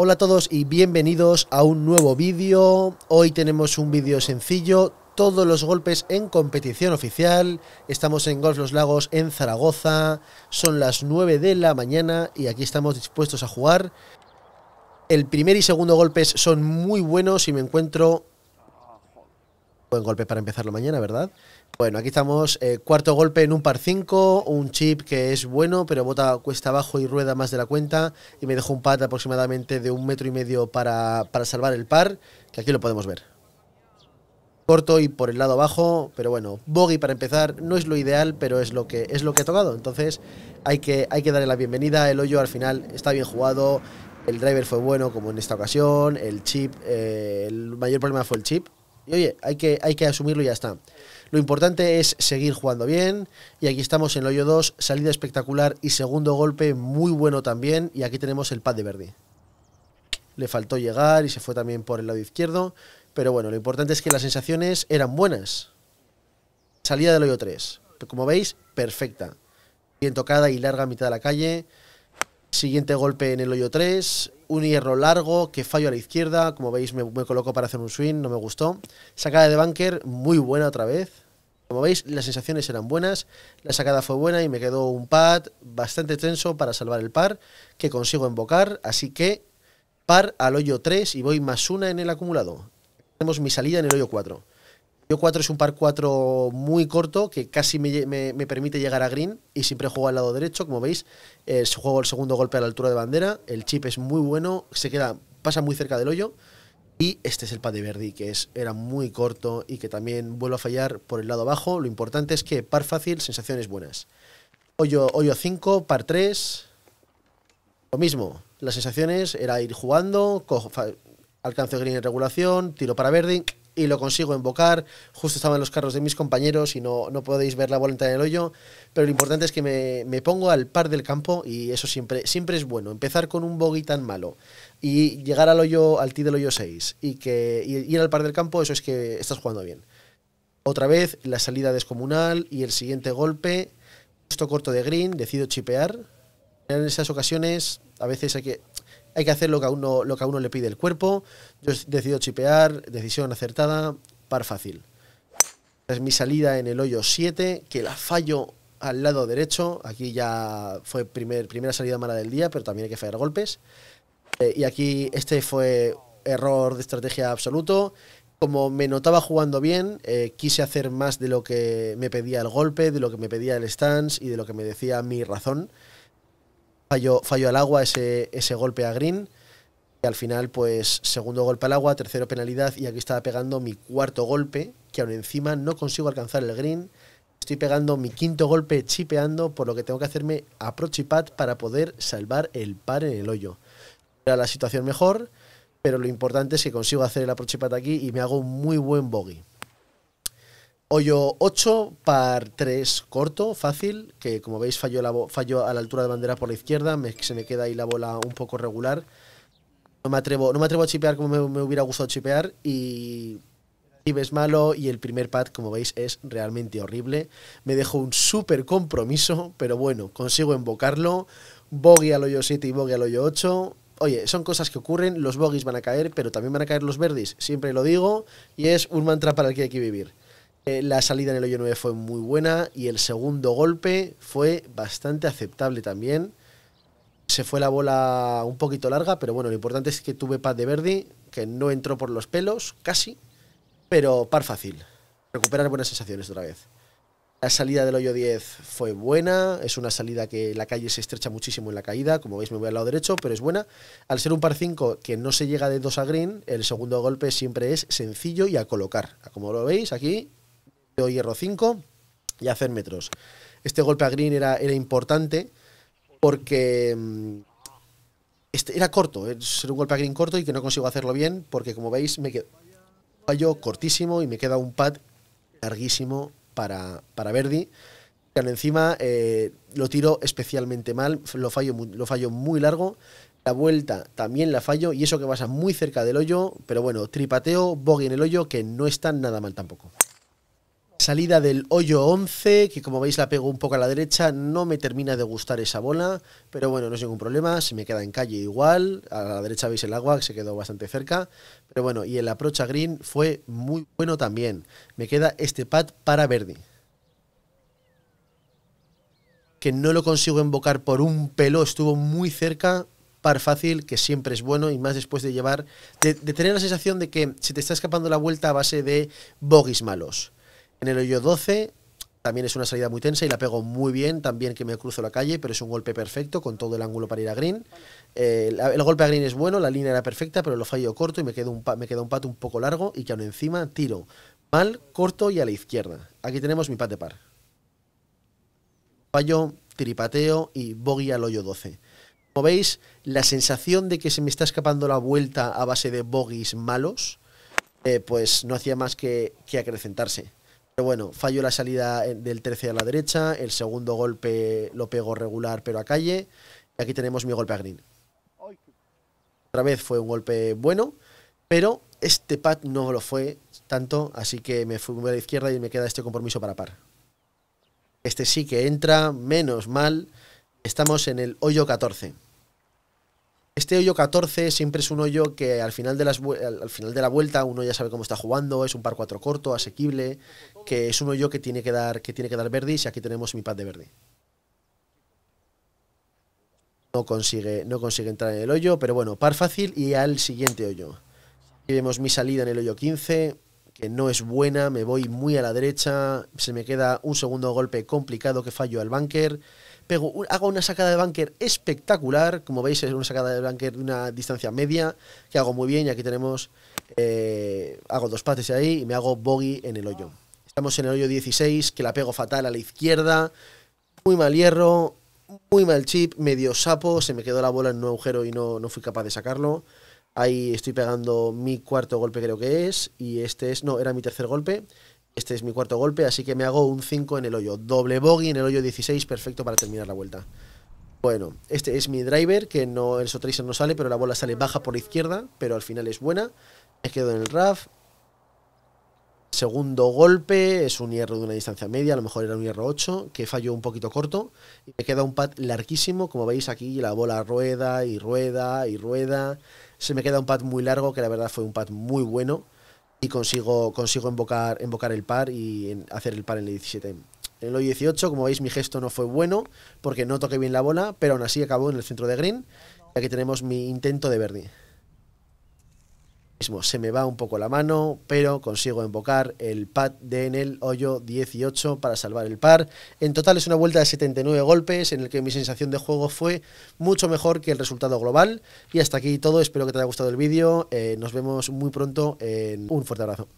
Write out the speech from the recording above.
Hola a todos y bienvenidos a un nuevo vídeo. Hoy tenemos un vídeo sencillo, todos los golpes en competición oficial. Estamos en Golf Los Lagos en Zaragoza, son las 9 de la mañana y aquí estamos dispuestos a jugar. El primer y segundo golpes son muy buenos y me encuentro Buen golpe para empezar la mañana, ¿verdad? Bueno, aquí estamos. Eh, cuarto golpe en un par 5. Un chip que es bueno, pero bota cuesta abajo y rueda más de la cuenta. Y me dejó un pad aproximadamente de un metro y medio para, salvar el par. Que aquí lo podemos ver. Corto y por el lado abajo. Pero bueno, bogey para empezar. No es lo ideal, pero es lo que, es lo que ha tocado. Entonces hay que, hay que darle la bienvenida. El hoyo al final está bien jugado. El driver fue bueno, como en esta ocasión. El chip, eh, el mayor problema fue el chip, oye, hay que, hay que asumirlo y ya está. Lo importante es seguir jugando bien. Y aquí estamos en el hoyo 2, salida espectacular y segundo golpe muy bueno también. Y aquí tenemos el pad de Verdi. Le faltó llegar y se fue también por el lado izquierdo. Pero bueno, lo importante es que las sensaciones eran buenas. Salida del hoyo 3. Como veis, perfecta. Bien tocada y larga a mitad de la calle. Siguiente golpe en el hoyo 3, un hierro largo que fallo a la izquierda, como veis me, coloco para hacer un swing, no me gustó. Sacada de bunker, muy buena otra vez. Como veis, las sensaciones eran buenas, la sacada fue buena y me quedó un pad bastante tenso para salvar el par, que consigo embocar, así que par al hoyo 3 y voy más una en el acumulado. Tenemos mi salida en el hoyo 4. Yo 4 es un par 4 muy corto que casi me, permite llegar a green y siempre juego al lado derecho, como veis. Eh, juego el segundo golpe a la altura de bandera, el chip es muy bueno, se queda, pasa muy cerca del hoyo. Y este es el par de Verdi, que es, era muy corto y que también vuelvo a fallar por el lado abajo. Lo importante es que par fácil, sensaciones buenas. Hoyo, hoyo 5, par 3. Lo mismo, las sensaciones era ir jugando, alcance green en regulación, tiro para Verdi, y lo consigo invocar, Justo estaba en los carros de mis compañeros y no, no podéis ver la voluntad en el hoyo. Pero lo importante es que me, pongo al par del campo y eso siempre, siempre es bueno. Empezar con un bogey tan malo y llegar al hoyo, al tee del hoyo 6 y que y ir al par del campo, eso es que estás jugando bien. Otra vez la salida descomunal y el siguiente golpe, justo corto de green, decido chipear. En esas ocasiones a veces hay que hay que hacer lo que, a uno, lo que a uno le pide el cuerpo. Yo decido chipear, decisión acertada, par fácil. Es mi salida en el hoyo 7, que la fallo al lado derecho. Aquí ya fue primer, primera salida mala del día, pero también hay que fallar golpes. Eh, y aquí este fue error de estrategia absoluto. Como me notaba jugando bien, eh, quise hacer más de lo que me pedía el golpe, de lo que me pedía el stance y de lo que me decía mi razón. Falló, al agua ese, golpe a Green. Y al final, pues, segundo golpe al agua, tercero penalidad. Y aquí estaba pegando mi cuarto golpe, que aún encima no consigo alcanzar el Green. Estoy pegando mi quinto golpe chipeando, por lo que tengo que hacerme y para poder salvar el par en el hoyo. Era la situación mejor, pero lo importante es que consigo hacer el Prochipat aquí y me hago un muy buen bogey. Hoyo 8, par 3 corto, fácil, que como veis falló, a la altura de bandera por la izquierda, se me queda ahí la bola un poco regular. No me atrevo, no me atrevo a chipear como me, hubiera gustado chipear y ves malo y el primer pad, como veis, es realmente horrible. Me dejó un súper compromiso, pero bueno, consigo invocarlo. Boggy al hoyo 7 y boggy al hoyo 8. Oye, son cosas que ocurren, los bogies van a caer, pero también van a caer los verdis, siempre lo digo, y es un mantra para el que hay que vivir. Eh, la salida en el hoyo 9 fue muy buena y el segundo golpe fue bastante aceptable también. Se fue la bola un poquito larga, pero bueno, lo importante es que tuve paz de Verdi, que no entró por los pelos, casi, pero par fácil. Recuperar buenas sensaciones otra vez. La salida del hoyo 10 fue buena, es una salida que la calle se estrecha muchísimo en la caída, como veis me voy al lado derecho, pero es buena. Al ser un par 5 que no se llega de 2 a green, el segundo golpe siempre es sencillo y a colocar. Como lo veis aquí, hierro 5 y hacer metros. Este golpe a green era, era importante porque mm, este, era corto, es eh, un golpe a green corto y que no consigo hacerlo bien porque como veis me quedo fallo cortísimo y me queda un pad larguísimo para, para Verdi. encima eh, lo tiro especialmente mal, lo fallo, lo fallo muy largo. La vuelta también la fallo y eso que pasa muy cerca del hoyo, pero bueno, tripateo, bogey en el hoyo que no está nada mal tampoco salida del hoyo 11, que como veis la pego un poco a la derecha, no me termina de gustar esa bola, pero bueno, no es ningún problema, se me queda en calle igual, a la derecha veis el agua, que se quedó bastante cerca, pero bueno, y el approach green fue muy bueno también. Me queda este pad para verde Que no lo consigo invocar por un pelo, estuvo muy cerca, par fácil, que siempre es bueno, y más después de llevar, de, tener la sensación de que se te está escapando la vuelta a base de bogies malos. En el hoyo 12 también es una salida muy tensa y la pego muy bien, también que me cruzo la calle, pero es un golpe perfecto con todo el ángulo para ir a green. Eh, el, golpe a green es bueno, la línea era perfecta, pero lo fallo corto y me queda un, me un pato un poco largo y que aún encima tiro mal, corto y a la izquierda. Aquí tenemos mi pat de par. Fallo, tripateo y bogey al hoyo 12. Como veis, la sensación de que se me está escapando la vuelta a base de bogies malos, eh, pues no hacía más que acrecentarse. Pero bueno, fallo la salida eh, del 13 a la derecha, el segundo golpe lo pego regular pero a calle, y aquí tenemos mi golpe a green. Otra vez fue un golpe bueno, pero este pack no lo fue tanto, así que me fui a la izquierda y me queda este compromiso para par. Este sí que entra, menos mal, estamos en el hoyo 14. Este hoyo 14 siempre es un hoyo que al final, de las, al final de la vuelta uno ya sabe cómo está jugando, es un par 4 corto, asequible, que es un hoyo que tiene que dar, que tiene que dar y aquí tenemos mi pad de verde No consigue, no consigue entrar en el hoyo, pero bueno, par fácil y al siguiente hoyo. Aquí vemos mi salida en el hoyo 15, que no es buena, me voy muy a la derecha, se me queda un segundo golpe complicado que fallo al bunker hago una sacada de bunker espectacular, como veis es una sacada de bunker de una distancia media, que hago muy bien y aquí tenemos, eh, hago dos pases ahí y me hago bogey en el hoyo. Estamos en el hoyo 16, que la pego fatal a la izquierda, muy mal hierro, muy mal chip, medio sapo, se me quedó la bola en un agujero y no, no fui capaz de sacarlo. Ahí estoy pegando mi cuarto golpe creo que es, y este es, no, era mi tercer golpe. Este es mi cuarto golpe, así que me hago un 5 en el hoyo. Doble bogey en el hoyo 16, perfecto para terminar la vuelta. Bueno, este es mi driver, que no el Sotracer no sale, pero la bola sale baja por la izquierda, pero al final es buena. Me quedo en el RAF. Segundo golpe, es un hierro de una distancia media, a lo mejor era un hierro 8, que falló un poquito corto. Y me queda un pad larguísimo, como veis aquí, la bola rueda y rueda y rueda. Se me queda un pad muy largo, que la verdad fue un pad muy bueno y consigo, consigo invocar, el par y hacer el par en el 17. En el 18, como veis, mi gesto no fue bueno porque no toqué bien la bola, pero aún así acabó en el centro de green. aquí tenemos mi intento de birdie se me va un poco la mano, pero consigo invocar el pad de en el hoyo 18 para salvar el par. En total es una vuelta de 79 golpes en el que mi sensación de juego fue mucho mejor que el resultado global. Y hasta aquí todo, espero que te haya gustado el vídeo, eh, nos vemos muy pronto en un fuerte abrazo.